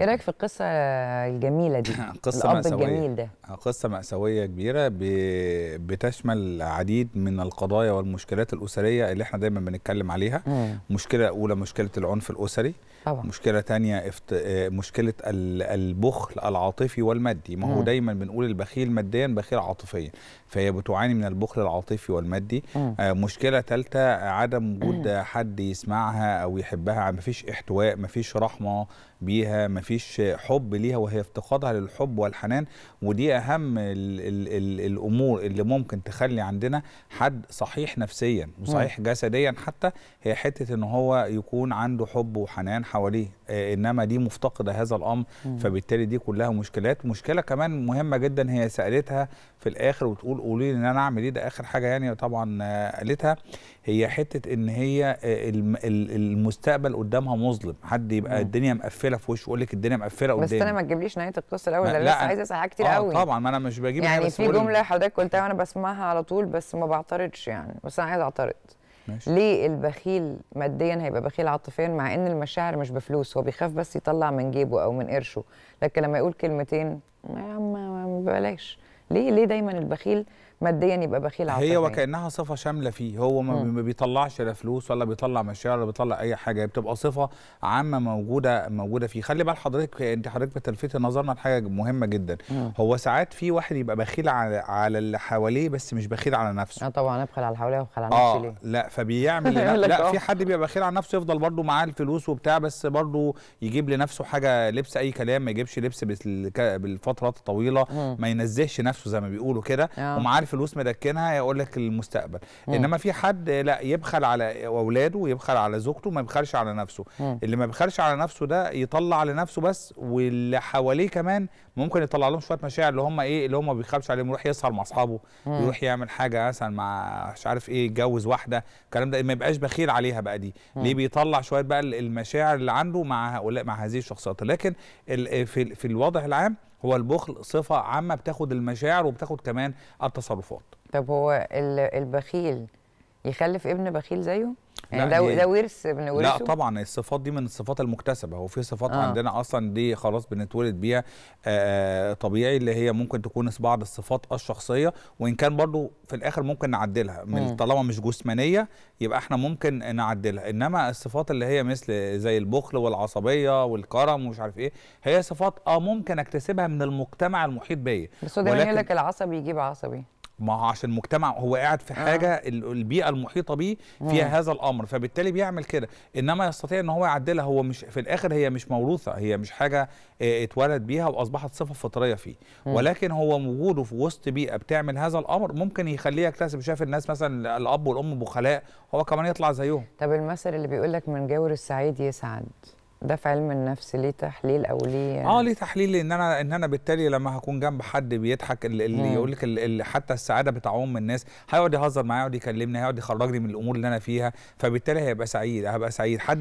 ايه رايك في القصه الجميله دي قصه الاب الجميل ده قصه مأساويه كبيره ب... بتشمل العديد من القضايا والمشكلات الاسريه اللي احنا دايما بنتكلم عليها مم. مشكله اولى مشكله العنف الاسري طبعا. مشكله ثانيه افت... آه، مشكله البخل العاطفي والمادي ما هو مم. دايما بنقول البخيل ماديا بخيل عاطفيا فهي بتعاني من البخل العاطفي والمادي مم. آه، مشكله ثالثه عدم وجود حد يسمعها او يحبها ما فيش احتواء ما فيش رحمه بيها ما مفيش حب ليها وهي افتقادها للحب والحنان ودي اهم الـ الـ الـ الامور اللي ممكن تخلي عندنا حد صحيح نفسيا وصحيح جسديا حتى هي حته ان هو يكون عنده حب وحنان حواليه آه، انما دي مفتقده هذا الامر فبالتالي دي كلها مشكلات مشكله كمان مهمه جدا هي سالتها في الاخر وتقول قولي لي ان انا اعمل ايه ده اخر حاجه يعني طبعا آه، قالتها هي حته ان هي آه، المستقبل قدامها مظلم حد يبقى الدنيا مقفله في وشه يقول لك الدنيا مقفله قدامي بس انا ما تجيبليش نهايه القصه الاول انا لسه عايزه اسالها كتير آه قوي طبعا ما انا مش بجيب يعني في جمله حضرتك قلتها وانا بسمعها على طول بس ما بعترضش يعني بس انا عايز اعترض ماشي. ليه البخيل ماديا هيبقى بخيل عاطفيا مع ان المشاعر مش بفلوس هو بيخاف بس يطلع من جيبه او من قرشه لكن لما يقول كلمتين يا عم بلاش ليه ليه دايما البخيل ماديا يبقى بخيل عاطفيا هي وكانها صفه شامله فيه هو ما م. بيطلعش لا فلوس ولا بيطلع مشاعر ولا بيطلع اي حاجه بتبقى صفه عامه موجوده موجوده فيه خلي بال حضرتك انت حضرتك بتلفت نظرنا لحاجه مهمه جدا م. هو ساعات في واحد يبقى بخيل على, على اللي حواليه بس مش بخيل على نفسه اه طبعا ابخل على حواليه وابخل على آه، نفسي آه ليه لا فبيعمل لا آه. في حد بيبقى بخيل على نفسه يفضل برضه معاه الفلوس وبتاع بس برضه يجيب لنفسه حاجه لبس اي كلام ما يجيبش لبس بالفترات الطويله ما ينزهش نفسه نفسه زي ما بيقولوا كده آه. ومعاه فلوس مدكنها يقول لك المستقبل مم. انما في حد لا يبخل على اولاده ويبخل على زوجته ما يبخلش على نفسه مم. اللي ما بيخلش على نفسه ده يطلع لنفسه بس واللي حواليه كمان ممكن يطلع لهم شويه مشاعر اللي هم ايه اللي هم ما بيخافش عليهم يروح يسهر مع اصحابه يروح يعمل حاجه مثلا مع مش عارف ايه يتجوز واحده الكلام ده ما يبقاش بخيل عليها بقى دي مم. ليه بيطلع شويه بقى المشاعر اللي عنده مع هؤلاء مع هذه الشخصيات لكن في في الوضع العام هو البخل صفه عامه بتاخد المشاعر وبتاخد كمان التصرفات طب هو البخيل يخلف ابن بخيل زيه يعني ده ده ورث بنورثه لا طبعا الصفات دي من الصفات المكتسبه هو في صفات آه. عندنا اصلا دي خلاص بنتولد بيها آه، آه، طبيعي اللي هي ممكن تكون بعض الصفات الشخصيه وان كان برضو في الاخر ممكن نعدلها من طالما مش جسمانيه يبقى احنا ممكن نعدلها انما الصفات اللي هي مثل زي البخل والعصبيه والكرم ومش عارف ايه هي صفات اه ممكن اكتسبها من المجتمع المحيط بيا بس هو ده يقول لك العصبي يجيب عصبي ما هو عشان المجتمع هو قاعد في آه. حاجه آه. البيئه المحيطه بيه فيها آه. هذا الامر فبالتالي بيعمل كده انما يستطيع ان هو يعدلها هو مش في الاخر هي مش موروثه هي مش حاجه اه اتولد بيها واصبحت صفه فطريه فيه آه. ولكن هو وجوده في وسط بيئه بتعمل هذا الامر ممكن يخليه يكتسب شايف الناس مثلا الاب والام بخلاء هو كمان يطلع زيهم طب المثل اللي بيقول لك من جاور السعيد يسعد ده في علم النفس ليه تحليل او ليه يعني؟ اه ليه تحليل لان انا ان انا بالتالي لما هكون جنب حد بيضحك اللي يقول لك حتى السعاده بتعوم الناس هيقعد يهزر معايا ويقعد يكلمني هيقعد يخرجني من الامور اللي انا فيها فبالتالي هيبقى سعيد هبقى سعيد حد